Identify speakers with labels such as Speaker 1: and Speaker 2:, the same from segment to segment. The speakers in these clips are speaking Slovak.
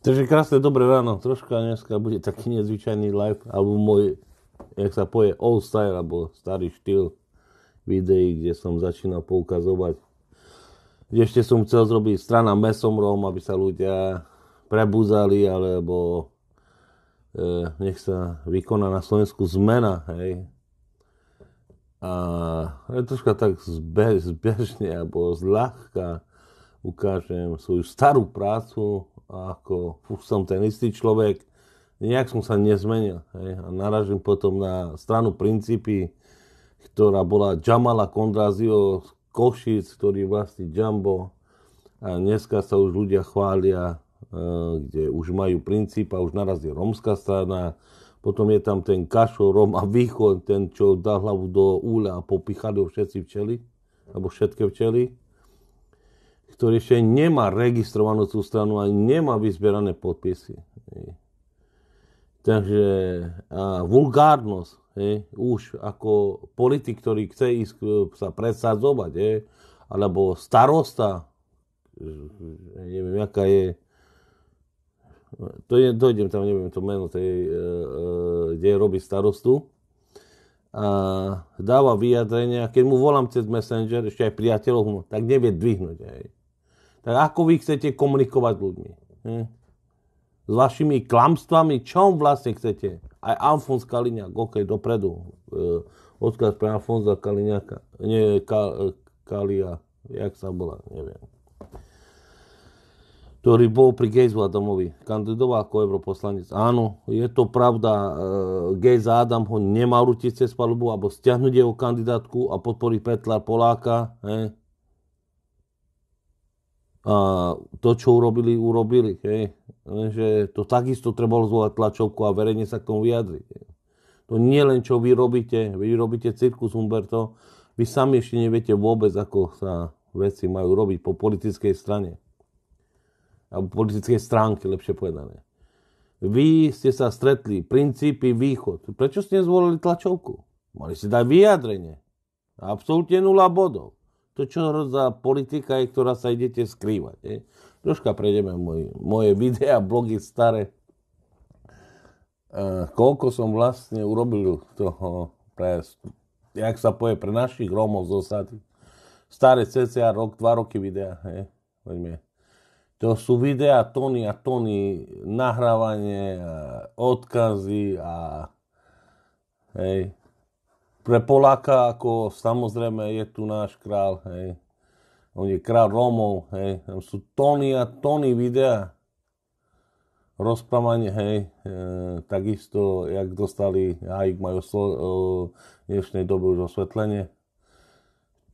Speaker 1: Takže krásne, dobré ráno. Troška dneska bude taký nezvyčajný live, alebo môj, jak sa poje, old style, alebo starý štýl videí, kde som začínal poukazovať. Ešte som chcel zrobiť strana mesom rom, aby sa ľudia prebúzali alebo e, nech sa vykoná na Slovensku zmena, hej. A je troška tak zbe, zbežne, alebo zľahka ukážem svoju starú prácu ako už som ten istý človek, nejak som sa nezmenil. Hej. A naražím potom na stranu princípy, ktorá bola Jamala Kondrazio Košic, ktorý vlastní Jumbo. A dneska sa už ľudia chvália, e, kde už majú princíp a už naraz je romská strana. Potom je tam ten Kašo, Rom a Východ, ten, čo dá hlavu do úľa a popichali ho všetci včeli, alebo všetky včeli ktorý ešte nemá registrovanú tú stranu a nemá vyzbierané podpisy. Hej. Takže a vulgárnosť, hej, už ako politik, ktorý chce ísť e, sa presadzovať, hej, alebo starosta, e, neviem, aká je, to je, dojdem tam, neviem to meno tej, e, e, kde robí starostu, a dáva vyjadrenia, keď mu volám cez Messenger, ešte aj priateľov, tak nevie dvihnúť. Hej tak ako vy chcete komunikovať s ľuďmi? Hm? S vašimi klamstvami, čo vlastne chcete? Aj Alfons Kaliňák, OK, dopredu. E, odkaz pre Alfonza Kaliňáka. Nie, Ka, Kalia, jak sa bola, neviem ktorý bol pri Gejzu Adamovi. Kandidoval ako europoslanec. Áno, je to pravda. E, Gejz Adam ho nemal rútiť cez palubu alebo stiahnuť jeho kandidátku a podporiť Petla Poláka. He. Hm? a to, čo urobili, urobili. Hej. to takisto trebalo zvolať tlačovku a verejne sa k tomu vyjadriť. Hej. To nie len, čo vy robíte, vy robíte cirkus Humberto, vy sami ešte neviete vôbec, ako sa veci majú robiť po politickej strane. Alebo politickej stránke, lepšie povedané. Vy ste sa stretli, princípy, východ. Prečo ste zvolili tlačovku? Mali ste dať vyjadrenie. Absolutne nula bodov. To čo za politika je, ktorá sa idete skrývať. Je? Troška prejdeme môj, moje videá, blogy staré. E, koľko som vlastne urobil toho pre, jak sa povie, pre našich Rómov z osady. Staré cca rok, dva roky videa. Je? Poďme. To sú videá, tony a tony, nahrávanie, eh, odkazy a hej, pre Poláka, ako samozrejme je tu náš král, hej. On je král Rómov, hej. Tam sú tóny a tóny videa. Rozprávanie, hej. E, takisto, jak dostali, aj majú oslo, e, dnešnej dobe už osvetlenie.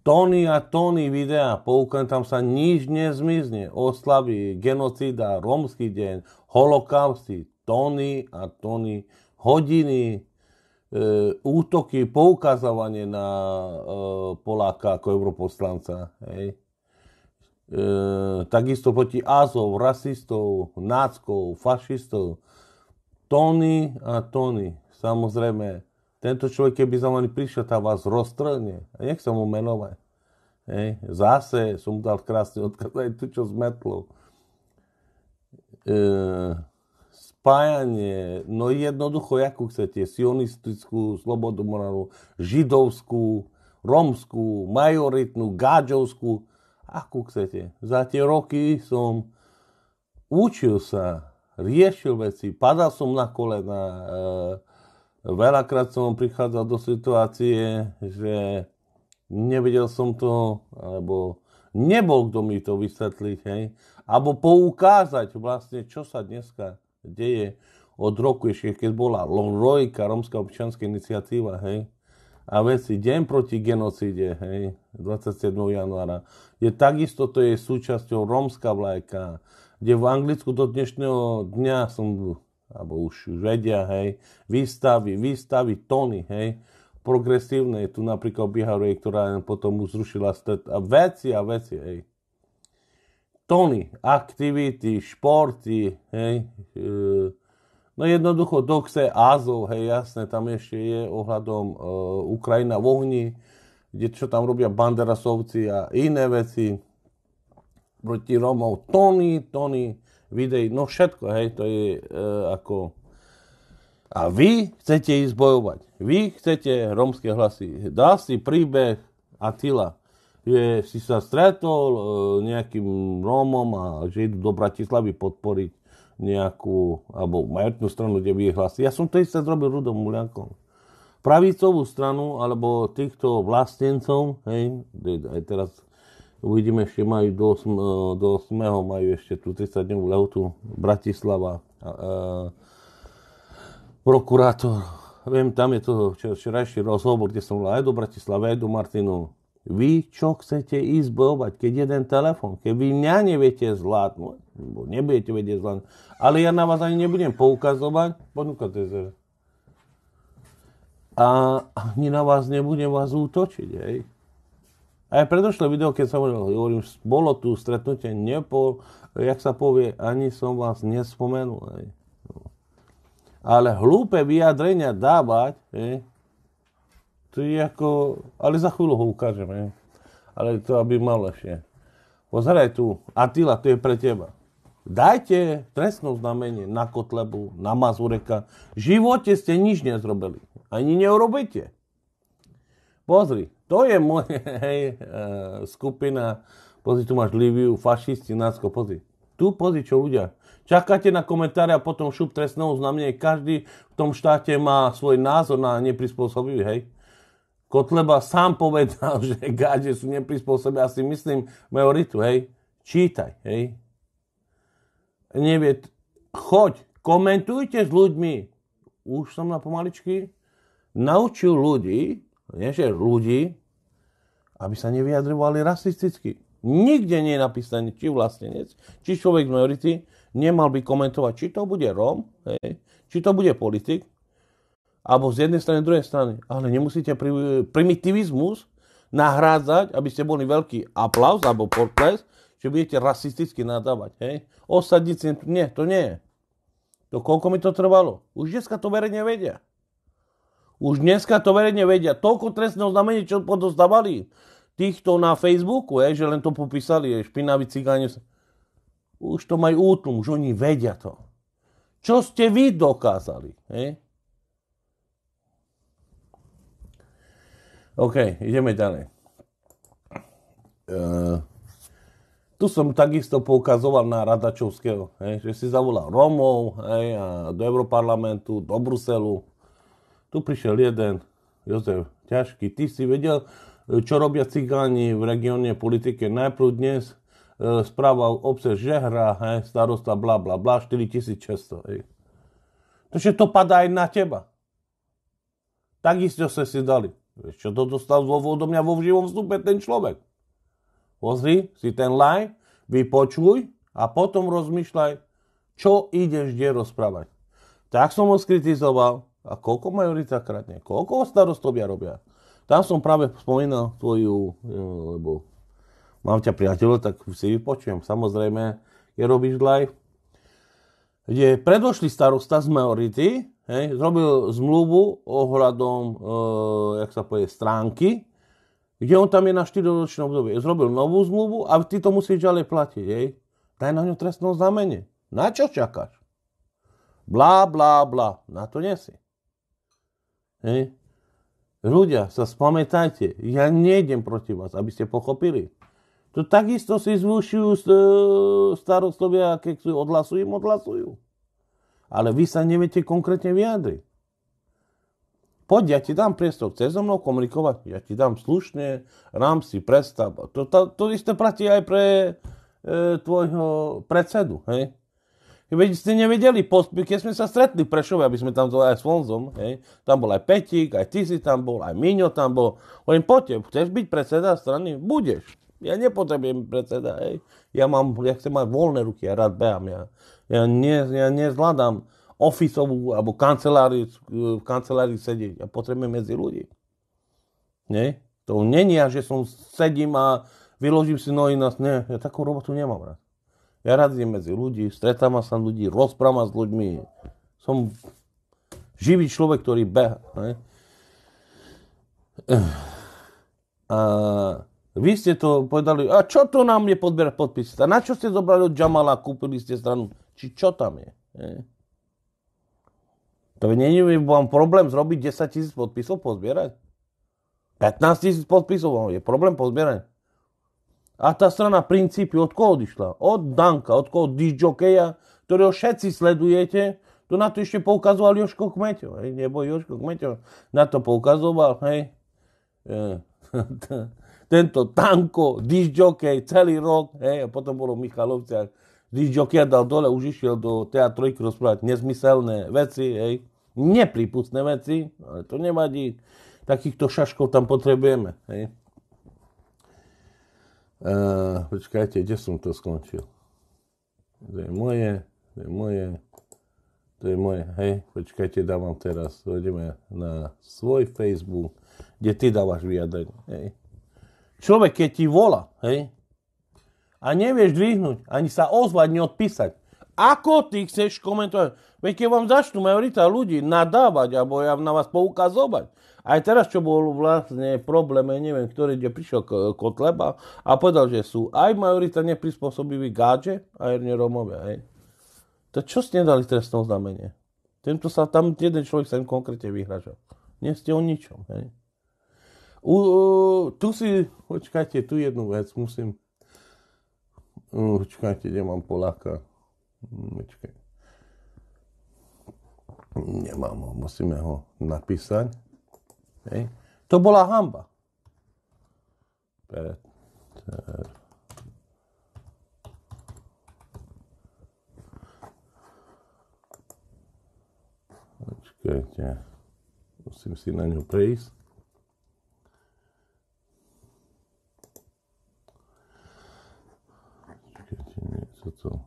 Speaker 1: Tony a tóny videa, poukám, tam sa nič nezmizne. Oslavy, genocida, rómsky deň, holokausty, tóny a tóny hodiny, E, útoky, poukazovanie na e, Poláka ako europoslanca. Hej. E, takisto proti Azov, rasistov, náckov, fašistov. Tony a Tony. Samozrejme, tento človek, keby za mani prišiel, tá vás roztrhne. A sa mu menovať. Hej. Zase som dal krásny odkaz aj tu, čo zmetlo. E, spájanie, no jednoducho, ako chcete, sionistickú, slobodomorálnu, židovskú, romskú, majoritnú, gáďovskú, akú chcete. Za tie roky som učil sa, riešil veci, padal som na kolena, e, veľakrát som prichádzal do situácie, že nevedel som to, alebo nebol kto mi to vysvetliť, hej, alebo poukázať vlastne, čo sa dneska deje od roku ešte, keď bola Lonrojka, Romská občianská iniciatíva, hej, a veci, deň proti genocíde, hej, 27. januára, je takisto to je súčasťou Romská vlajka, kde v Anglicku do dnešného dňa som, alebo už vedia, hej, výstavy, výstavy, tony, hej, progresívne, tu napríklad Biharuje, ktorá potom už zrušila stred, a veci a veci, hej. Tony aktivity, športy, hej. E, no jednoducho doxe Azov, hej, jasné, tam ešte je ohľadom e, Ukrajina v ohni, kde čo tam robia banderasovci a iné veci proti Romov. Tony, Tony, videí, no všetko, hej, to je e, ako... A vy chcete ísť bojovať. Vy chcete romské hlasy. Dá si príbeh Atila je, si sa stretol e, nejakým Rómom a že idú do Bratislavy podporiť nejakú, alebo majoritnú stranu, kde vyhlási. Ja som to isté zrobil Rudom Muliankom. Pravicovú stranu, alebo týchto vlastencov, hej, aj teraz uvidíme, ešte majú do, 8, e, do 8. majú ešte tú 30-dňovú lehotu Bratislava. E, prokurátor, viem, tam je to včerajší rozhovor, kde som bol aj do Bratislava, aj do Martinu. Vy čo chcete ísť bojovať, keď jeden telefon, keď vy mňa neviete zvládnuť, lebo nebudete vedieť zvládnuť, ale ja na vás ani nebudem poukazovať, ponúkate A ani na vás nebudem vás útočiť, hej. Aj predošlé video, keď som hovoril, hovorím, bolo tu stretnutie, nepo, jak sa povie, ani som vás nespomenul. Hej. No. Ale hlúpe vyjadrenia dávať, hej, to je ako, ale za chvíľu ho ukážeme. Ale to, aby mal lepšie. Pozeraj tu, Atila, to je pre teba. Dajte trestnú znamenie na Kotlebu, na Mazureka. V živote ste nič nezrobili. Ani neurobíte. Pozri, to je moje hej, eh, skupina. Pozri, tu máš Liviu, fašisti, násko, pozri. Tu pozri, čo ľudia. Čakáte na komentáre a potom šup trestného znamenie. Každý v tom štáte má svoj názor na neprispôsobivý, hej. Kotleba sám povedal, že gáde sú neprispôsobia, asi myslím, majoritu, hej. Čítaj, hej. Nevie, choď, komentujte s ľuďmi. Už som na pomaličky naučil ľudí, nie že ľudí, aby sa nevyjadrovali rasisticky. Nikde nie je napísané, či vlastnenec, či človek z majority nemal by komentovať, či to bude Róm, hej, či to bude politik, alebo z jednej strany, druhej strany. Ale nemusíte primitivizmus nahrádzať, aby ste boli veľký aplaus alebo portles, že budete rasisticky nadávať. Hej? Osadníci, nie, to nie je. To koľko mi to trvalo? Už dneska to verejne vedia. Už dneska to verejne vedia. Toľko trestného znamenie, čo podostávali týchto na Facebooku, je, že len to popísali, je, špinaví cigáni. Už to majú útlum, už oni vedia to. Čo ste vy dokázali? Hej? OK, ideme ďalej. Uh, tu som takisto poukazoval na Radačovského, hej, že si zavolal Romov hej, a do Europarlamentu, do Bruselu. Tu prišiel jeden, Jozef Ťažký, ty si vedel, eh, čo robia cigáni v regióne politike. Najprv dnes uh, správa obce Žehra, hej, starosta bla bla bla, 4600. Hej. Takže to padá aj na teba. Takisto ste si dali. Vieš, čo to dostal z do mňa vo živom vstupe ten človek? Pozri si ten live, vypočuj a potom rozmýšľaj, čo ideš kde rozprávať. Tak som ho skritizoval. A koľko majorita kradne? Koľko starostovia robia? Tam som práve spomínal tvoju, e, lebo mám ťa priateľ, tak si vypočujem. Samozrejme, je robíš live, kde predošli starosta z majority Hej, zrobil zmluvu ohľadom, e, jak sa povie, stránky, kde on tam je na 4-ročné obdobie. Zrobil novú zmluvu a ty to musíš ďalej platiť. Hej. Daj na ňu trestnú znamenie. Na čo čakáš? Blá, blá, blá. Na to nie si. Hej. Ľudia, sa spamätajte. Ja nejdem proti vás, aby ste pochopili. To takisto si zvýšujú e, starostovia, keď odhlasujú, odhlasujú ale vy sa neviete konkrétne vyjadriť. Poď, ja ti dám priestor, cez so mnou komunikovať? Ja ti dám slušne, rám si, predstav. To, to, to isté platí aj pre e, tvojho predsedu, hej? Veď ste nevedeli, keď sme sa stretli v Prešove, aby sme tam boli aj s Fonzom, hej, tam bol aj Petík, aj ty si tam bol, aj Miňo tam bol. Hovorím, poďte, chceš byť predseda strany? Budeš. Ja nepotrebujem predseda, hej. Ja mám, ja chcem mať voľné ruky, ja rád behám, ja, ja, ne, ja nezvládam ofisovú alebo kanceláriu, v kancelárii sedieť. Ja potrebujem medzi ľudí. Nie? To není, že som sedím a vyložím si nohy na... Nie, ja takú robotu nemám rád. Ja rád idem medzi ľudí, stretávam sa ľudí, rozprávam s ľuďmi. Som živý človek, ktorý beha. A vy ste to povedali, a čo to nám je podberať podpisy? A na čo ste zobrali od Jamala a kúpili ste stranu? Či čo tam je? To nie je vám problém zrobiť 10 tisíc podpisov, pozbierať? 15 tisíc podpisov vám no, je problém pozbierať? A tá strana princípy od koho odišla? Od Danka, od koho disjokeja, ktorého všetci sledujete. to na to ešte poukazoval Joško Kmeťo. Hej, nebo Joško Kmeťo na to poukazoval. Hej. E, tento Tanko, disjokej celý rok, hej, a potom bolo v Michalovciach, disjokej dal dole, už išiel do teatrojky rozprávať nezmyselné veci, hej, nepripustné veci, ale to nevadí, takýchto šaškov tam potrebujeme, hej. Uh, počkajte, kde som to skončil? To je moje, to je moje, to je moje, hej, počkajte, dávam teraz, ideme na svoj Facebook, kde ty dávaš vyjadrenie, hej človek, keď ti vola, hej, a nevieš dvihnúť, ani sa ozvať, neodpísať, ako ty chceš komentovať? Veď keď vám začnú majorita ľudí nadávať alebo ja na vás poukazovať. Aj teraz, čo bol vlastne problém, neviem, ktorý kde prišiel Kotleba a povedal, že sú aj majorita neprispôsobiví gáče a herne Hej. To čo ste nedali trestné oznámenie? Tento sa tam jeden človek sa im konkrétne vyhražal. Nie ste o ničom. Hej. U, tu si, počkajte, tu jednu vec musím. Počkajte, nemám Poláka. Počkaj. Nemám ho, musíme ho napísať. Hej. To bola hamba. Peter. Počkajte. Musím si na ňu prejsť. mesiacov.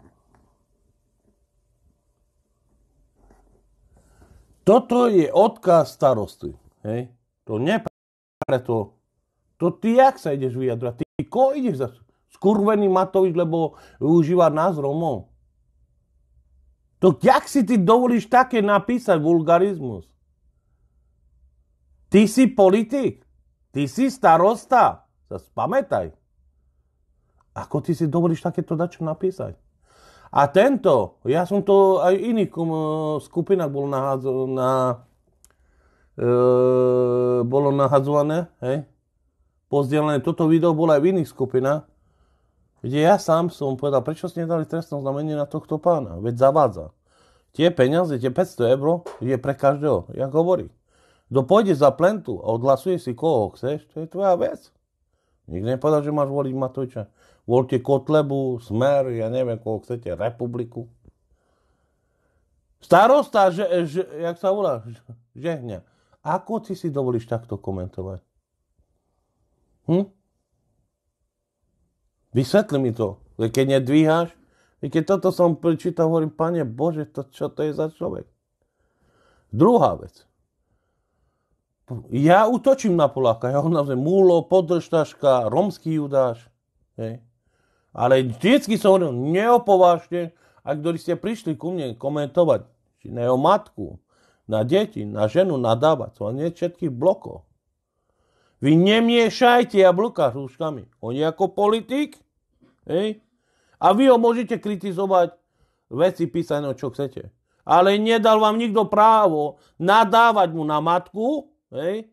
Speaker 1: Toto je odkaz starosty. Hej? To nepre to. To ty jak sa ideš vyjadrať? Ty ko ideš za skurvený Matovič, lebo využíva nás Romov? To jak si ty dovolíš také napísať vulgarizmus? Ty si politik. Ty si starosta. Sa spamätaj. Ako ty si dovolíš takéto dačo napísať? A tento, ja som to aj v iných e, skupinách bol nahádzo, na, e, bolo nahadzované, hej? Pozdielané. Toto video bolo aj v iných skupinách, kde ja sám som povedal, prečo ste nedali trestné znamenie na tohto pána? Veď zavádza. Tie peniaze, tie 500 eur je pre každého, jak hovorí. Kto pôjde za plentu a odhlasuje si koho chceš, to je tvoja vec. Nikto nepovedal, že máš voliť Matoviča. Volte Kotlebu, Smer, ja neviem, koho chcete, Republiku. Starosta, že, že, jak sa volá, žehňa. Ako ty si dovolíš takto komentovať? Hm? Vysvetli mi to. Keď nedvíhaš, keď toto som prečítal, hovorím, pane Bože, to, čo to je za človek? Druhá vec. Ja utočím na Poláka. Ja ho nazvem Múlo, podržtaška, Romský Judáš. Hej. Ale vždycky som hovoril, neopovážte, a ktorí ste prišli ku mne komentovať, či na jeho matku, na deti, na ženu nadávať, som nie všetkých blokov. Vy nemiešajte jablka s rúškami. On je ako politik, hej? A vy ho môžete kritizovať, veci písané, čo chcete. Ale nedal vám nikto právo nadávať mu na matku, hej?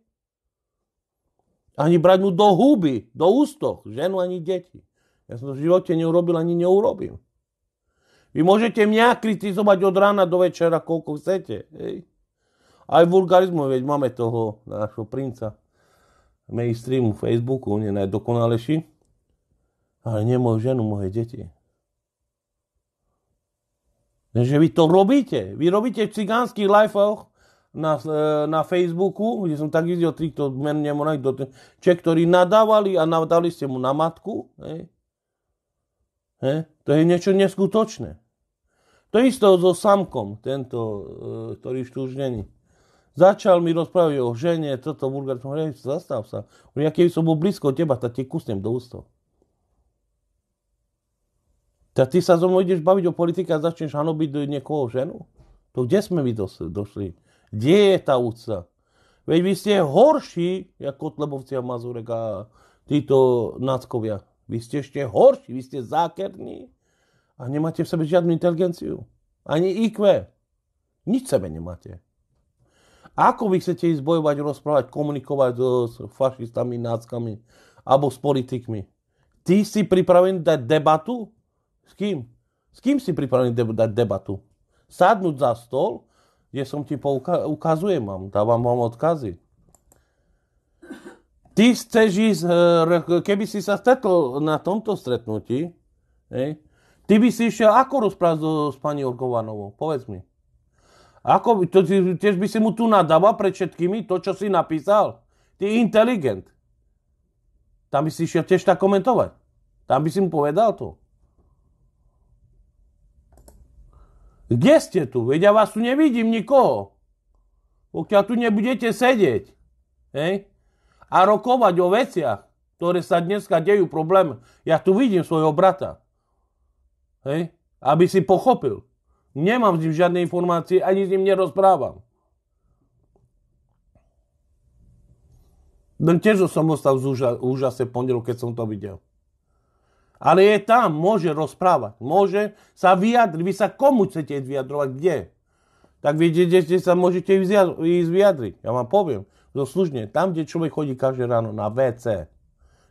Speaker 1: Ani brať mu do huby, do ústoch, ženu ani deti. Ja som to v živote neurobil ani neurobím. Vy môžete mňa kritizovať od rána do večera, koľko chcete. Hej. Aj vulgarizmu, veď máme toho nášho princa mainstreamu Facebooku, on je najdokonalejší. Ale nie moju ženu, moje deti. Takže vy to robíte. Vy robíte v cigánskych liveoch na, e, na Facebooku, kde som tak videl týchto men nemonách, ktorí nadávali a nadávali ste mu na matku. Hej. He? To je niečo neskutočné. To isté so samkom, tento, e, ktorý už tu už není. Začal mi rozprávať o žene, toto burger, som hovoril, zastav sa. Ja keby som bol blízko teba, tak ti kusnem do ústov. Tak ty sa so mnou ideš baviť o politike a začneš hanobiť niekoho ženu? To kde sme my došli? Kde je tá úca? Veď vy ste horší, ako Tlebovci a Mazurek a títo náckovia. Vy ste ešte horší, vy ste zákerní a nemáte v sebe žiadnu inteligenciu. Ani IQ. Nič v sebe nemáte. A ako vy chcete ísť bojovať, rozprávať, komunikovať so, s fašistami, náckami alebo s politikmi? Ty si pripravený dať debatu? S kým? S kým si pripravený de- dať debatu? Sadnúť za stol, kde som ti pouka- ukazujem vám, dávam vám odkazy Ty chceš ísť, e, keby si sa stretol na tomto stretnutí, hej, ty by si išiel ako rozprávať so, s pani Orgovanovou? Povedz mi. Ako, to, tiež by si mu tu nadával pred všetkými to, čo si napísal. Ty inteligent. Tam by si išiel tiež tak komentovať. Tam by si mu povedal to. Kde ste tu? Veď ja vás tu nevidím nikoho. Pokiaľ tu nebudete sedieť. Hej? a rokovať o veciach, ktoré sa dneska dejú problémy. Ja tu vidím svojho brata. Hej? Aby si pochopil. Nemám s ním žiadne informácie, ani s ním nerozprávam. Len no, tiež som ostal v úžase pondelok, keď som to videl. Ale je tam, môže rozprávať, môže sa vyjadriť. Vy sa komu chcete vyjadrovať, kde? Tak vidíte, že sa môžete ísť vyjadriť. Ja vám poviem zo no služne, tam, kde človek chodí každé ráno na WC,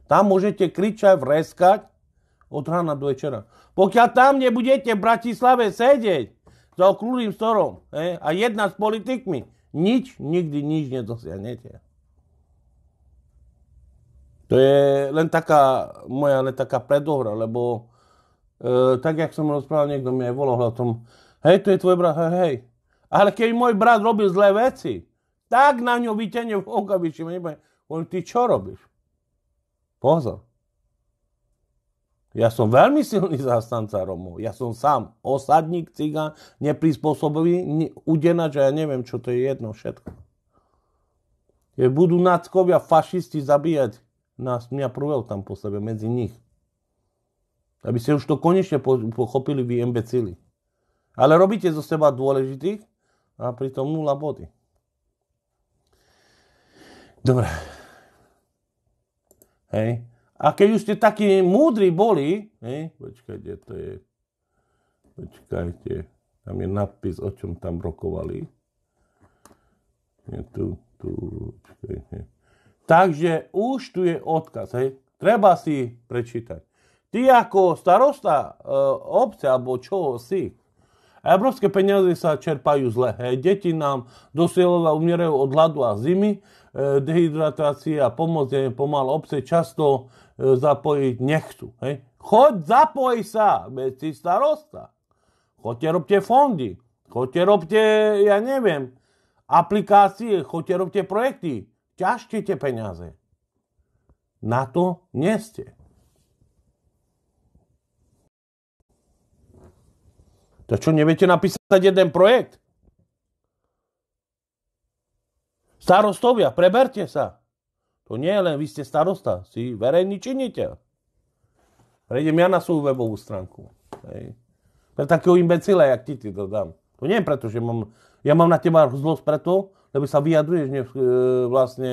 Speaker 1: tam môžete kričať, vreskať od rána do večera. Pokiaľ tam nebudete v Bratislave sedieť za okrúhlym storom eh, a jedna s politikmi, nič, nikdy nič nedosiahnete. To je len taká moja len taká predohra, lebo e, tak, jak som rozprával, niekto mi aj volal o tom, hej, to je tvoj brat, hej, hej. Ale keď môj brat robil zlé veci, tak na ňo vyťahne v by si On, ty čo robíš? Pozor. Ja som veľmi silný zastanca Romov. Ja som sám osadník, cigán, neprispôsobový, udenač a ja neviem, čo to je jedno všetko. Je, budú náckovia, fašisti zabíjať nás, mňa prvého tam sebe medzi nich. Aby ste už to konečne pochopili vy imbecili. Ale robíte zo seba dôležitých a pritom nula body. Dobre. Hej. A keď už ste takí múdri boli, hej, počkajte, to je, počkajte, tam je nadpis, o čom tam rokovali. Je tu, tu, počkajte. Takže už tu je odkaz, hej. Treba si prečítať. Ty ako starosta e, obce, alebo čo si, a európske peniaze sa čerpajú zle. Hej. Deti nám dosielova umierajú od hladu a zimy, e, dehydratácia, pomoc je pomal, obce často e, zapojiť nechcú. Hej. Choď, zapoj sa, veci si starosta. Choďte, robte fondy, choďte, robte, ja neviem, aplikácie, choďte, robte projekty, ťažte tie peniaze. Na to nie ste. To čo, neviete napísať jeden projekt? Starostovia, preberte sa. To nie je len, vy ste starosta, si verejný činiteľ. Prejdem ja na svoju webovú stránku. Hej. Pre takého imbecila, jak ti, ti to dám. To nie je preto, že mám, ja mám na teba zlosť preto, lebo sa vyjadruješ ne, e, vlastne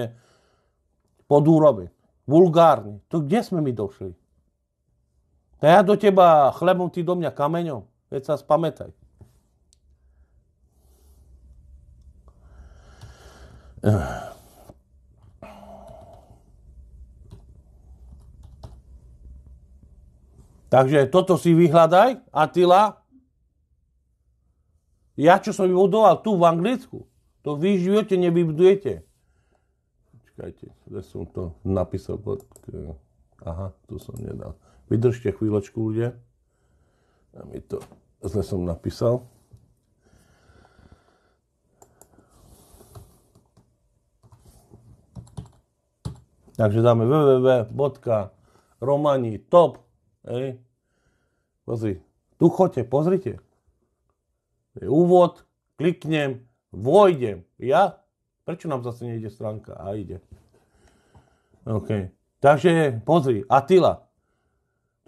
Speaker 1: pod úroveň. Vulgárne. To kde sme my došli? To ja do teba chlebom, ty do mňa kameňom. Veď sa spamätaj. Takže toto si vyhľadaj, Atila. Ja, čo som vybudoval tu v Anglicku, to vy živote nevybudujete. Čakajte, kde som to napísal. Eh, aha, tu som nedal. Vydržte chvíľočku, ľudia. A mi to zle som napísal. Takže dáme www.romani.top top. Hej. Pozri, tu chodte, pozrite. Je úvod, kliknem, vojdem. Ja? Prečo nám zase nejde stránka? A ide. OK. Takže pozri, Atila.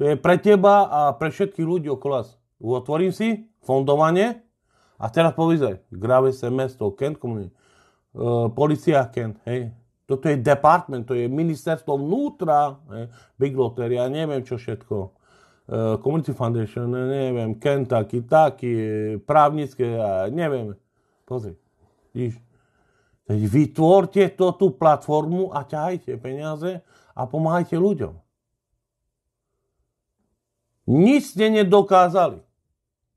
Speaker 1: To je pre teba a pre všetkých ľudí okolo nás. Uotvorím si fondovanie a teraz povízaj, grave sa mesto, Kent komunie, uh, policia Kent, hej, toto je department, to je ministerstvo vnútra, hej, Big Lottery, ja neviem čo všetko, uh, Community Foundation, neviem, taký, taký, právnické, ja neviem, pozri, vidíš, Teď vytvorte to, tú platformu a ťahajte peniaze a pomáhajte ľuďom. Nič ste nedokázali.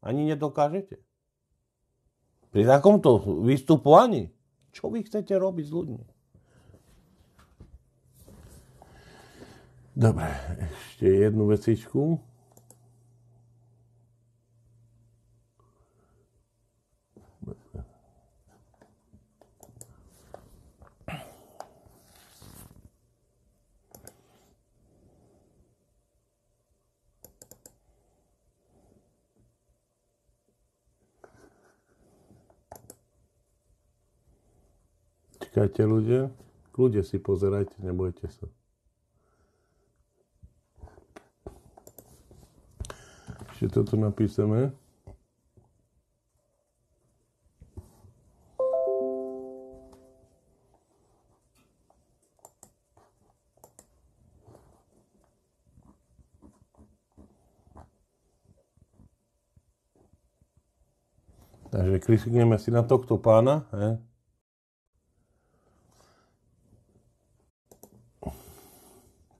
Speaker 1: Ani nedokážete. Pri takomto ani. čo vy chcete robiť s ľuďmi? Dobre, ešte jednu vecičku. Počkajte ľudia, ľudia si pozerajte, nebojte sa. Ešte toto napísame. Takže klikneme si na tohto pána. He?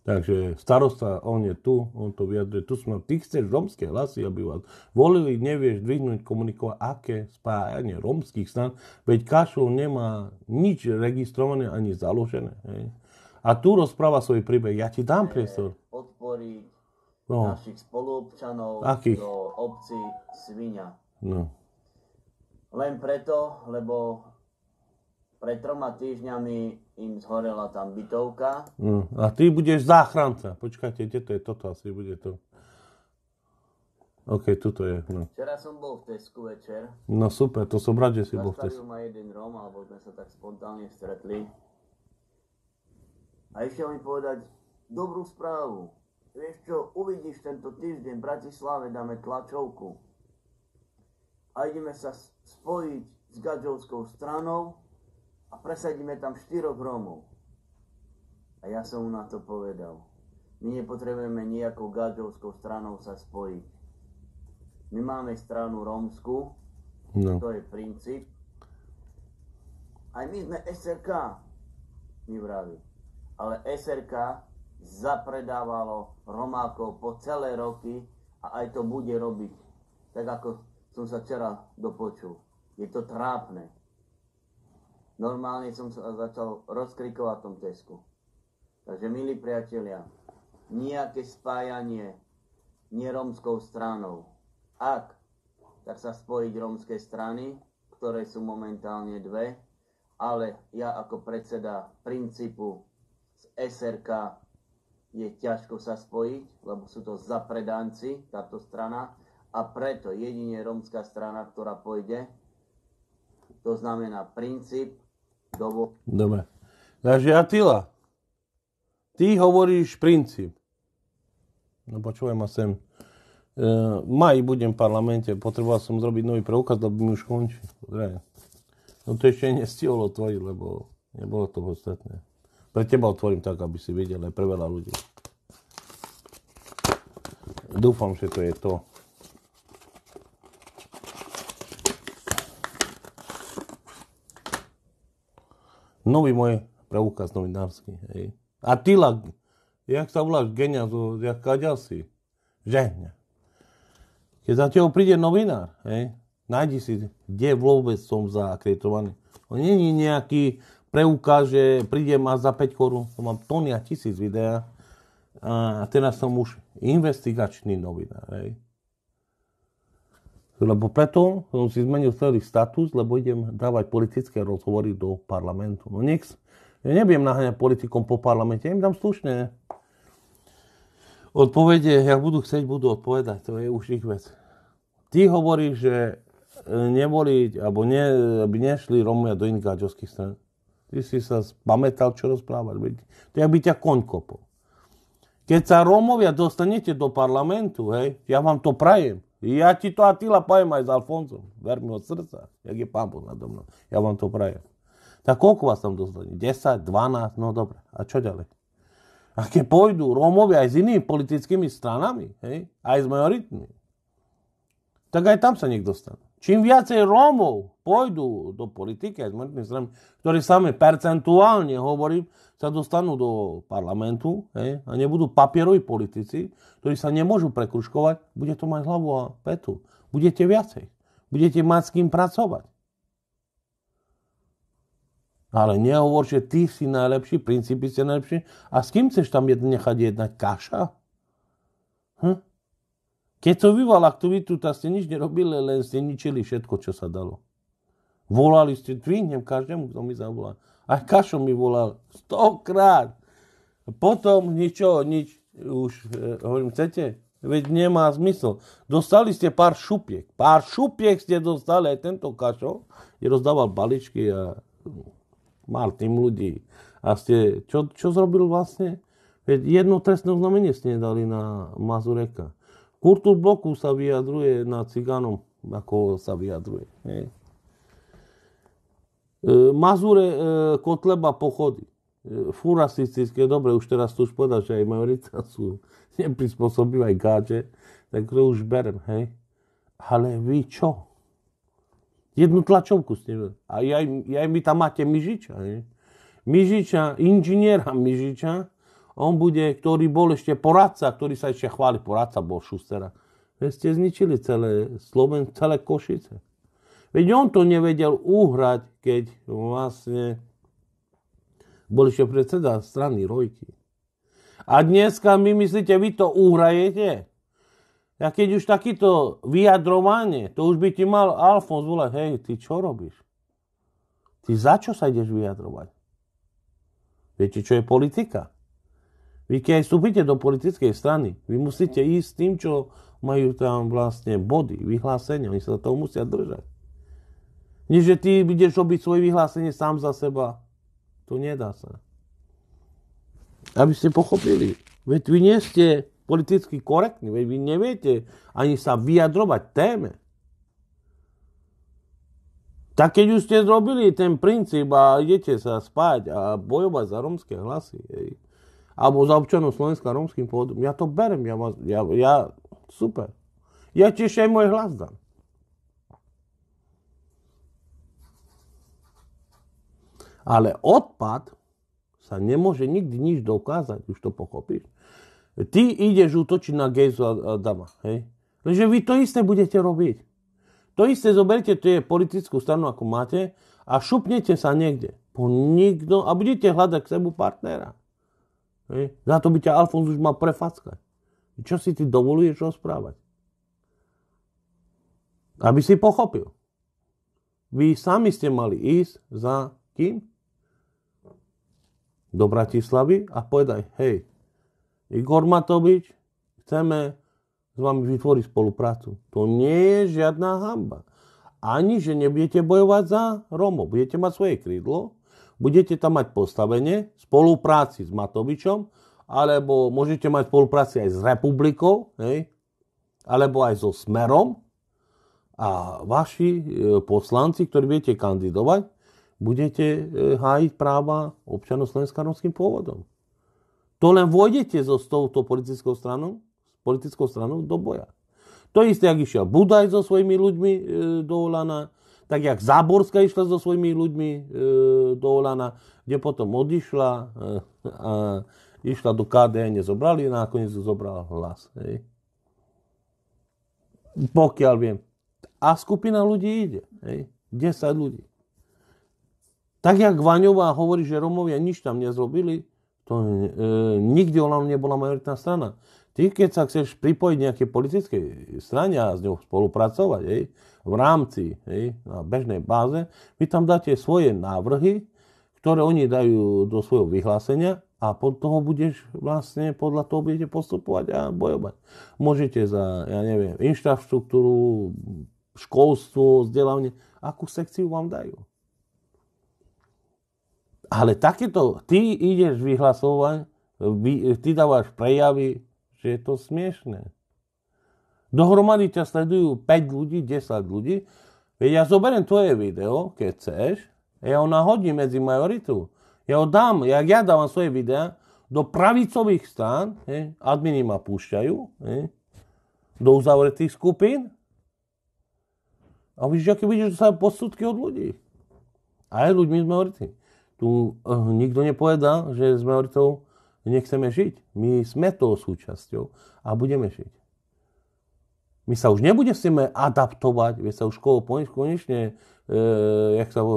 Speaker 1: Takže starosta, on je tu, on to vyjadruje, tu sme, ty chceš romské hlasy, aby vás volili, nevieš dvihnúť, komunikovať, aké spájanie romských stan, veď Kašov nemá nič registrované ani založené. Hej. A tu rozpráva svoj príbeh, ja ti dám e, priestor.
Speaker 2: Podporiť no. našich spoluobčanov Akých? do obci Svinia. No. Len preto, lebo pred troma týždňami im zhorela tam bytovka.
Speaker 1: Mm, a ty budeš záchranca. Počkajte, kde to je? Toto asi bude to. OK, tuto je. No.
Speaker 2: Včera som bol v Tesku večer. No
Speaker 1: super, to som rád, že si bol v Tesku.
Speaker 2: ma jeden Róm, alebo sme sa tak spontánne stretli. A išiel mi povedať dobrú správu. Vieš čo, uvidíš tento týždeň v Bratislave dáme tlačovku. A ideme sa spojiť s Gadžovskou stranou a presadíme tam štyroch Rómov. A ja som mu na to povedal, my nepotrebujeme nejakou gadžovskou stranou sa spojiť. My máme stranu rómsku, no. to je princíp. Aj my sme SRK, mi vraví. Ale SRK zapredávalo Romákov po celé roky a aj to bude robiť. Tak ako som sa včera dopočul. Je to trápne normálne som sa začal rozkrikovať v tom Tesku. Takže, milí priatelia, nejaké spájanie neromskou stranou. Ak, tak sa spojiť romské strany, ktoré sú momentálne dve, ale ja ako predseda princípu z SRK je ťažko sa spojiť, lebo sú to zapredanci, táto strana, a preto jedine rómska strana, ktorá pôjde, to znamená princíp dobu. Dobre.
Speaker 1: Takže Atila, ty hovoríš princíp. No počúvaj ma sem. E, maj budem v parlamente, potreboval som zrobiť nový preukaz, lebo mi už končí. Dobre. No to ešte nestihol otvoriť, lebo nebolo to podstatné. Pre teba otvorím tak, aby si videl aj pre veľa ľudí. Dúfam, že to je to. nový môj preukaz novinársky. Hej. Atila, jak sa voláš, genia, zo, jak si? žehňa. Keď za teho príde novinár, hej, nájdi si, kde vôbec som zaakreditovaný. On není nejaký preukaz, že príde ma za 5 korún, to mám a tisíc videa a teraz som už investigačný novinár. Hej. Lebo preto som si zmenil celý status, lebo idem dávať politické rozhovory do parlamentu. No nix. ja nebudem naháňať politikom po parlamente, ja im dám slušne. odpovede, jak budú chcieť, budú odpovedať, to je už ich vec. Ty hovoríš, že e, neboli, alebo ne, aby nešli Romovia do iných gáďovských stran. Ty si sa spamätal, čo rozprávať. To je, aby ťa koň kopol. Keď sa Romovia dostanete do parlamentu, hej, ja vám to prajem, E ja ti to Atila poviem aj s Alfonsom. Ver mi od srdca, jak je pán Boh nado mnou. Ja vám to prajem. Tak koľko vás tam dozvedí? 10, 12, no dobre. A čo ďalej? A keď pôjdu Rómovia aj s inými politickými stranami, hej, aj s majoritmi, tak aj tam sa niekto stane. Čím viacej Rómov pôjdu do politiky aj ktorí sami percentuálne, hovorím, sa dostanú do parlamentu hej, a nebudú papieroví politici, ktorí sa nemôžu prekruškovať, bude to mať hlavu a petu. Budete viacej. Budete mať s kým pracovať. Ale nehovor, že ty si najlepší, princípy si najlepší. A s kým chceš tam nechať jednať? Kaša? Hm? Keď to vyval aktivitu, tak ste nič nerobili, len ste ničili všetko, čo sa dalo. Volali ste, dvihnem každému, kto mi zavolá. Aj Kašo mi volal stokrát. Potom ničo, nič, už eh, hovorím, chcete? Veď nemá zmysel. Dostali ste pár šupiek. Pár šupiek ste dostali. Aj tento Kašo je rozdával baličky a no, mal tým ľudí. A ste, čo, čo zrobil vlastne? Veď jedno trestné oznámenie ste nedali na Mazureka. Kurtul Boku sa vyjadruje na cigánom, ako sa vyjadruje. Hej. E, Mazure e, Kotleba pochody. E, Furasistické, dobre, už teraz tu už povedal, že aj majorita sú neprispôsobivá aj gáče, tak to už berem, hej. Ale vy čo? Jednu tlačovku ste. A ja, ja my tam máte Mižiča, hej. Mižiča, inžiniera Mižiča, on bude, ktorý bol ešte poradca, ktorý sa ešte chváli, poradca bol Šustera. Veď ste zničili celé Sloven, celé Košice. Veď on to nevedel uhrať, keď vlastne bol ešte predseda strany Rojky. A dneska my myslíte, vy to uhrajete? Ja keď už takýto vyjadrovanie, to už by ti mal Alfons volať, hej, ty čo robíš? Ty za čo sa ideš vyjadrovať? Viete, čo je politika? Vy keď aj vstúpite do politickej strany, vy musíte ísť s tým, čo majú tam vlastne body, vyhlásenia. Oni sa toho musia držať. Nie, že ty budeš robiť svoje vyhlásenie sám za seba. To nedá sa. Aby ste pochopili. Veď vy nie ste politicky korektní, veď vy neviete ani sa vyjadrovať téme. Tak keď už ste zrobili ten princíp a idete sa spať a bojovať za romské hlasy, hej, alebo za občanov Slovenska rómským pôvodom. Ja to berem, ja, vás, ja, ja super. Ja tiež aj môj hlas dám. Ale odpad sa nemôže nikdy nič dokázať, už to pochopíš. Ty ideš útočiť na Gejzu a Dama. hej? Lenže vy to isté budete robiť. To isté zoberte je politickú stranu, ako máte, a šupnete sa niekde. Po nikto, a budete hľadať k sebu partnera. Hej. Za to by ťa Alfons už mal prefackať. Čo si ty dovoluješ rozprávať? Aby si pochopil. Vy sami ste mali ísť za kým? Do Bratislavy a povedať, hej, Igor Matovič, chceme s vami vytvoriť spoluprácu. To nie je žiadna hamba. Ani, že nebudete bojovať za Romov. Budete mať svoje krídlo budete tam mať postavenie v spolupráci s Matovičom, alebo môžete mať spolupráci aj s republikou, hej, alebo aj so Smerom. A vaši e, poslanci, ktorí budete kandidovať, budete e, hájiť práva občanov Slovenska romským pôvodom. To len vôjdete so s touto politickou stranou, s politickou stranou do boja. To isté, ak išiel Budaj so svojimi ľuďmi e, do Olana, tak jak Záborská išla so svojimi ľuďmi e, do Olana, kde potom odišla e, a išla do KDN, zobrali a nakoniec zobral hlas. Hej. Pokiaľ viem. A skupina ľudí ide. Hej. 10 ľudí. Tak jak Vaňová hovorí, že Romovia nič tam nezrobili, to e, nikdy Olano nebola majoritná strana. Ty, keď sa chceš pripojiť nejaké politickej strane a s ňou spolupracovať hej, v rámci hej, na bežnej báze, vy tam dáte svoje návrhy, ktoré oni dajú do svojho vyhlásenia a pod toho budeš vlastne podľa toho budete postupovať a bojovať. Môžete za, ja neviem, infraštruktúru, školstvo, vzdelávanie, akú sekciu vám dajú. Ale takéto, ty ideš vyhlasovať, ty dávaš prejavy, je to smiešné. Dohromady ťa sledujú 5 ľudí, 10 ľudí. Veď ja zoberiem tvoje video, keď chceš, a ja ho nahodím medzi majoritu. Ja ho dám, jak ja dávam svoje videá do pravicových stán, hej, admini ma púšťajú, hej, do uzavretých skupín. A vidíš, aké vidíš, že sa posudky od ľudí. A aj ľuďmi z majority. Tu uh, nikto nepovedal, že z majoritou nechceme žiť. My sme toho súčasťou a budeme žiť. My sa už nebudeme adaptovať, veď sa už školu konečne, e, jak sa e,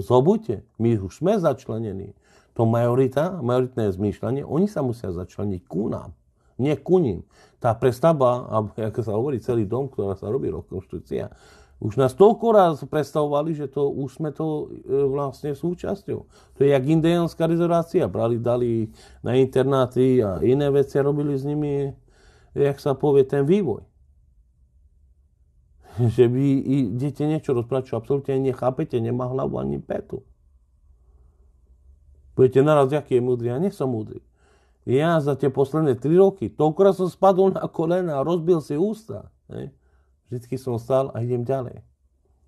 Speaker 1: zobudte. My už sme začlenení. To majorita, majoritné zmýšľanie, oni sa musia začleniť ku nám, nie ku ním. Tá prestavba, ako sa hovorí, celý dom, ktorá sa robí, rekonstrukcia, už nás toľko raz predstavovali, že to, už sme to e, vlastne súčasťou. To je jak indiánska rezervácia. Brali, dali na internáty a iné veci a robili s nimi, jak sa povie, ten vývoj. že vy idete niečo rozprávať, čo absolútne nechápete, nemá hlavu ani petu. Budete naraz, aký je múdry. Ja nech som múdry. Ja za tie posledné tri roky toľko som spadol na kolena a rozbil si ústa. Ne? Vždycky som stal a idem ďalej.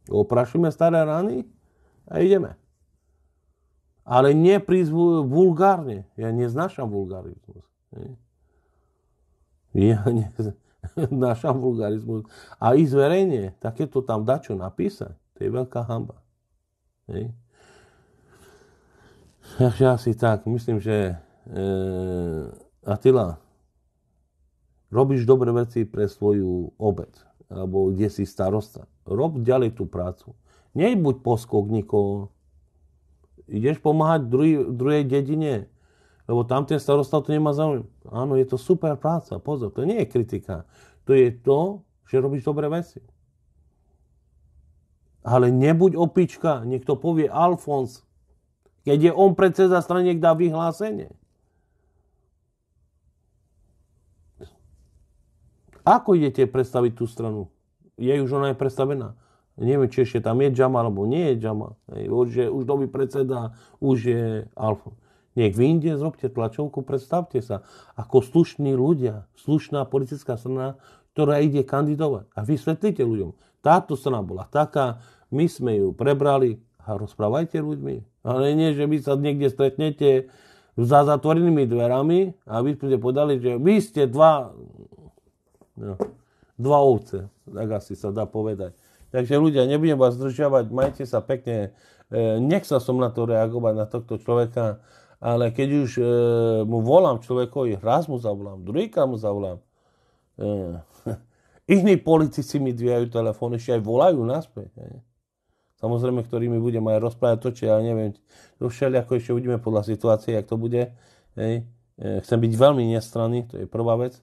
Speaker 1: Oprašíme staré rany a ideme. Ale nie prísť vulgárne. Ja neznášam vulgarizmus. Nie? Ja neznášam vulgarizmus. A ísť verejne, takéto tam dačo napísať, to je veľká hamba. Ja Takže asi tak. Myslím, že e, Atila, robíš dobré veci pre svoju obec alebo kde si starosta. Rob ďalej tú prácu. Nebuď nikoho. Ideš pomáhať druhý, druhej dedine, lebo tam ten starosta to nemá záujem. Áno, je to super práca, pozor, to nie je kritika. To je to, že robíš dobré veci. Ale nebuď opička, niekto povie Alfons, keď je on predseda straniek dá vyhlásenie. Ako idete predstaviť tú stranu? Je už ona je predstavená. Neviem, či ešte tam je Džama, alebo nie je Džama. už, je, už nový predseda, už je Alfa. Nech vy zrobte tlačovku, predstavte sa. Ako slušní ľudia, slušná politická strana, ktorá ide kandidovať. A vysvetlite ľuďom. Táto strana bola taká, my sme ju prebrali a rozprávajte ľuďmi. Ale nie, že vy sa niekde stretnete za zatvorenými dverami a vy ste podali, že vy ste dva No. Dva ovce, tak asi sa dá povedať. Takže ľudia, nebudem vás zdržiavať, majte sa pekne. E, nechcel som na to reagovať, na tohto človeka, ale keď už e, mu volám človekovi, raz mu zavolám, druhýkrát mu zavolám. E, iní politici mi dvíjajú telefón, ešte aj volajú naspäť. Samozrejme, ktorými budem aj rozprávať to, čo ja neviem. To všelijako ešte uvidíme podľa situácie, jak to bude. E, chcem byť veľmi nestranný, to je prvá vec.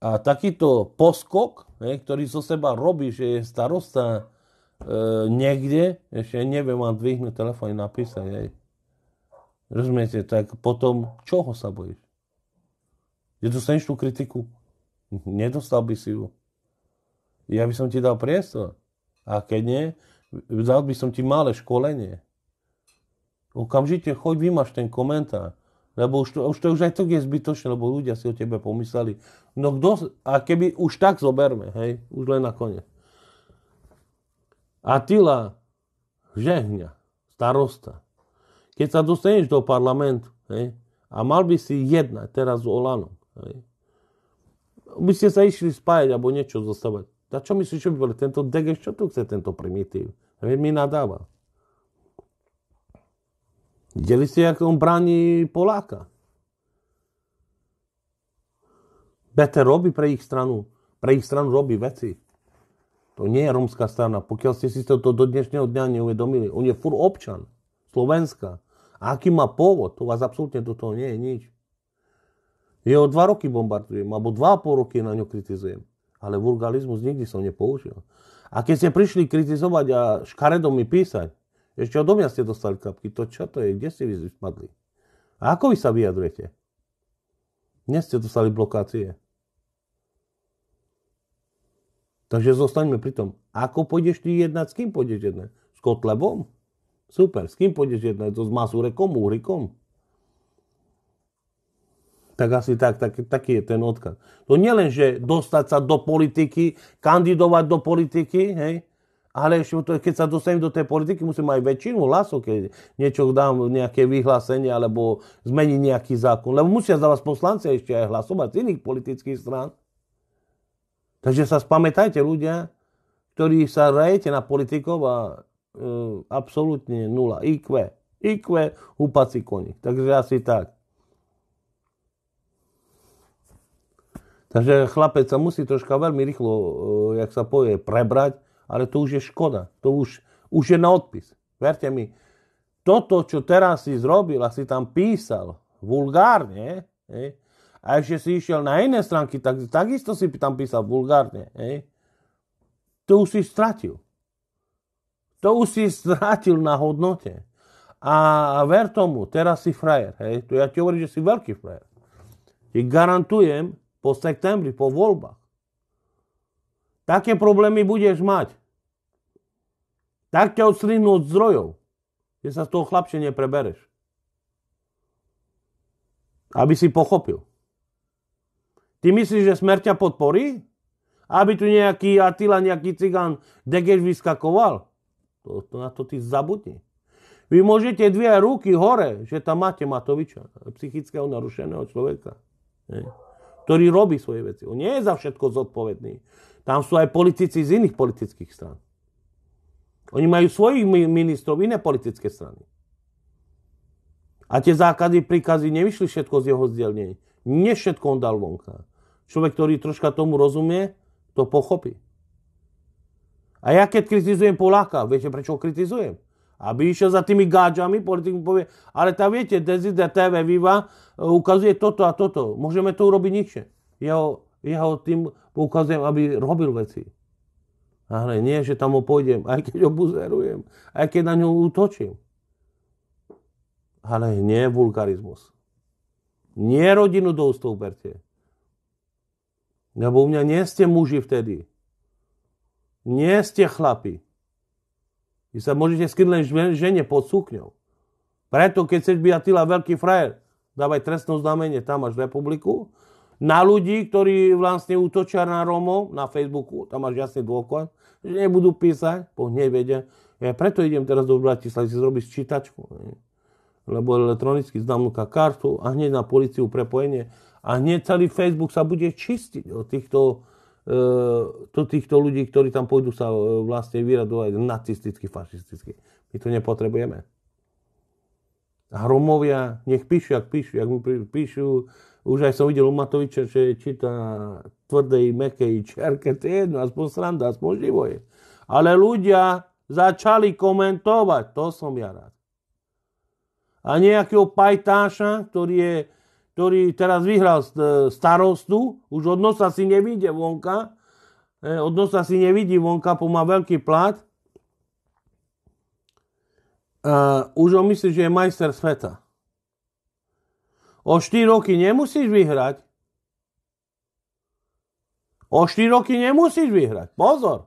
Speaker 1: A takýto poskok, ne, ktorý zo seba robí, že je starosta e, niekde, ešte neviem, mám dvihnúť telefón a napísať Ne. Rozumiete? Tak potom čoho sa bojíš? to tú kritiku? Nedostal by si ju. Ja by som ti dal priestor. A keď nie, dal by som ti malé školenie. Okamžite choď, vymaš ten komentár. Lebo už to, už to už aj to je zbytočné, lebo ľudia si o tebe pomysleli. No kto, a keby už tak zoberme, hej, už len na koniec. Atila Žehňa, starosta, keď sa dostaneš do parlamentu, hej, a mal by si jednať teraz s Olanom, hej, by ste sa išli spájať alebo niečo zostavať. A čo myslíš, čo by bol Tento Degeš, čo tu chce tento primitív? Mi nadáva ste, jak on bráni Polaka? BT robi pre ich stranu, pre ich stranu robi veci. To nie je rómska strana. Pokiaľ ste si to do dnešného dňa neuvedomili, on je fur občan Slovenska. A aký má pôvod, to vás absolútne do toho nie je nič. Jeho dva roky bombardujem, alebo dva a pol roky na ňo kritizujem. Ale vulgarizmus nikdy som nepoužil. A keď ste prišli kritizovať a škaredom mi písať, ešte od mňa ste dostali kapky. To čo to je? Kde ste vy spadli? A ako vy sa vyjadrujete? Dnes ste dostali blokácie. Takže zostaňme pri tom. Ako pôjdeš ty jednať? S kým pôjdeš jednať? S Kotlebom? Super. S kým pôjdeš jednať? To s Masurekom, Úrikom? Tak asi tak, tak, taký je ten odkaz. To nielen, že dostať sa do politiky, kandidovať do politiky, hej, ale ešte, keď sa dostanem do tej politiky, musím mať väčšinu hlasov, keď niečo dám, nejaké vyhlásenie alebo zmení nejaký zákon. Lebo musia za vás poslanci ešte aj hlasovať z iných politických strán. Takže sa spamätajte ľudia, ktorí sa rajete na politikov a e, absolútne nula. IQ. IQ upací koník. Takže asi tak. Takže chlapec sa musí troška veľmi rýchlo, e, jak sa povie, prebrať, ale to už je škoda. To už, už je na odpis. Verte mi, toto, čo teraz si zrobil a si tam písal vulgárne, hej, a ešte si išiel na iné stránky, tak, takisto si tam písal vulgárne. Hej, to už si stratil. To už si stratil na hodnote. A ver tomu, teraz si frajer. Hej. To ja ti hovorím, že si veľký frajer. Ti garantujem po septembri, po voľbách. Také problémy budeš mať. Tak ťa odstrihnú od zdrojov, že sa z toho chlapče neprebereš. Aby si pochopil. Ty myslíš, že smer ťa podporí? Aby tu nejaký Atila, nejaký cigán degež vyskakoval? To, to, na to ty zabudni. Vy môžete dvie ruky hore, že tam máte Matoviča, psychického narušeného človeka, ne? ktorý robí svoje veci. On nie je za všetko zodpovedný. Tam sú aj politici z iných politických strán. Oni majú svojich ministrov, iné politické strany. A tie zákazy, príkazy nevyšli všetko z jeho zdelnení. Nie všetko on dal vonka. Človek, ktorý troška tomu rozumie, to pochopí. A ja keď kritizujem Poláka, viete prečo ho kritizujem? Aby išiel za tými gáčami politik mu povie, ale tam viete, Dezide TV Viva e, ukazuje toto a toto. Môžeme to urobiť ničie. Jeho, jeho tým ukazujem, aby robil veci. Ale nie, že tam ho pôjdem, aj keď ho buzerujem, aj keď na ňu útočím. Ale nie vulgarizmus. Nie rodinu do ústov berte. Lebo u mňa nie ste muži vtedy. Nie ste chlapi. Vy sa môžete skryť len žene pod sukňou. Preto, keď chceš byť Atila veľký frajer, dávaj trestné znamenie tam až republiku na ľudí, ktorí vlastne útočia na Rómov na Facebooku, tam máš jasný dôkaz, že nebudú písať, po nevedia. Ja preto idem teraz do Bratislavy si zrobiť čítačku, lebo elektronicky znamnúka kartu a hneď na policiu prepojenie a hneď celý Facebook sa bude čistiť od týchto, to e, týchto ľudí, ktorí tam pôjdu sa e, vlastne vyradovať nacisticky, fašisticky. My to nepotrebujeme. A Romovia, nech píšu, ak píšu, ak mi píšu už aj som videl u Matoviča, že číta tvrdej, mekej čerke, to je jedno, aspoň sranda, aspoň živo je. Ale ľudia začali komentovať, to som ja rád. A nejakého pajtáša, ktorý, je, ktorý teraz vyhral e, starostu, už od nosa si nevidie vonka, e, od nosa si nevidí vonka, po má veľký plat, Uh, už on myslí, že je majster sveta. O 4 roky nemusíš vyhrať. O 4 roky nemusíš vyhrať. Pozor.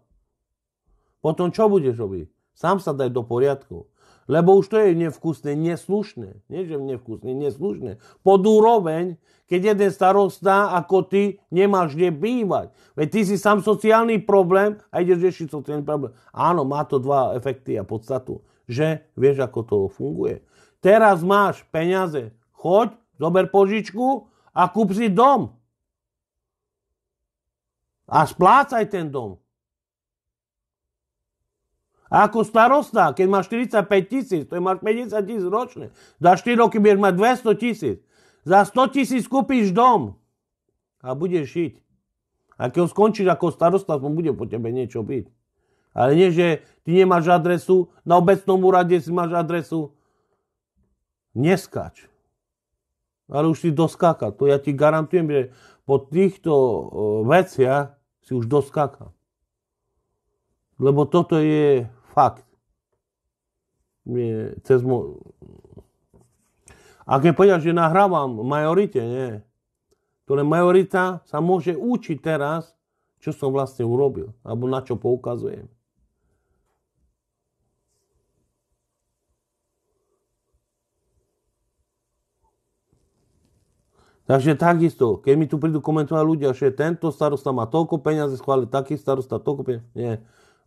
Speaker 1: Potom čo budeš robiť? Sám sa daj do poriadku. Lebo už to je nevkusné, neslušné. Nie, že nevkusné, neslušné. Pod úroveň, keď jeden starostá ako ty nemáš kde bývať. Veď ty si sám sociálny problém a ideš riešiť sociálny problém. Áno, má to dva efekty a podstatu. Že vieš, ako to funguje. Teraz máš peniaze, choď Zober požičku a kúp si dom. A splácaj ten dom. A ako starosta, keď máš 45 tisíc, to je máš 50 tisíc ročne. Za 4 roky budeš mať 200 tisíc. Za 100 tisíc kúpiš dom a budeš žiť. A keď ho skončíš ako starosta, to bude po tebe niečo byť. Ale nie, že ty nemáš adresu, na obecnom úrade si máš adresu. Neskač ale už si doskáka. To ja ti garantujem, že po týchto e, veciach si už doskáka. Lebo toto je fakt. Je cez mo- a keď povedal, že nahrávam majorite, nie. To len majorita sa môže učiť teraz, čo som vlastne urobil, alebo na čo poukazujem. Takže takisto, keď mi tu prídu komentovať ľudia, že tento starosta má toľko peniazy schváliť, taký starosta toľko peniazy, nie.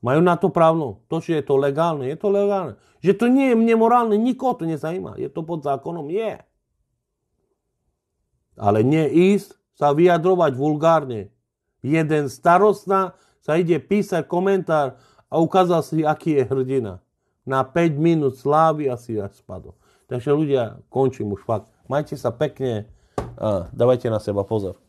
Speaker 1: Majú na to právno. To, že je to legálne, je to legálne. Že to nie je nemorálne, nikoho to nezajíma. Je to pod zákonom, je. Ale nie ísť sa vyjadrovať vulgárne. Jeden starostná sa ide písať komentár a ukázal si, aký je hrdina. Na 5 minút slávy asi až spadol. Takže ľudia, končím už fakt. Majte sa pekne. А, давайте на себе позор.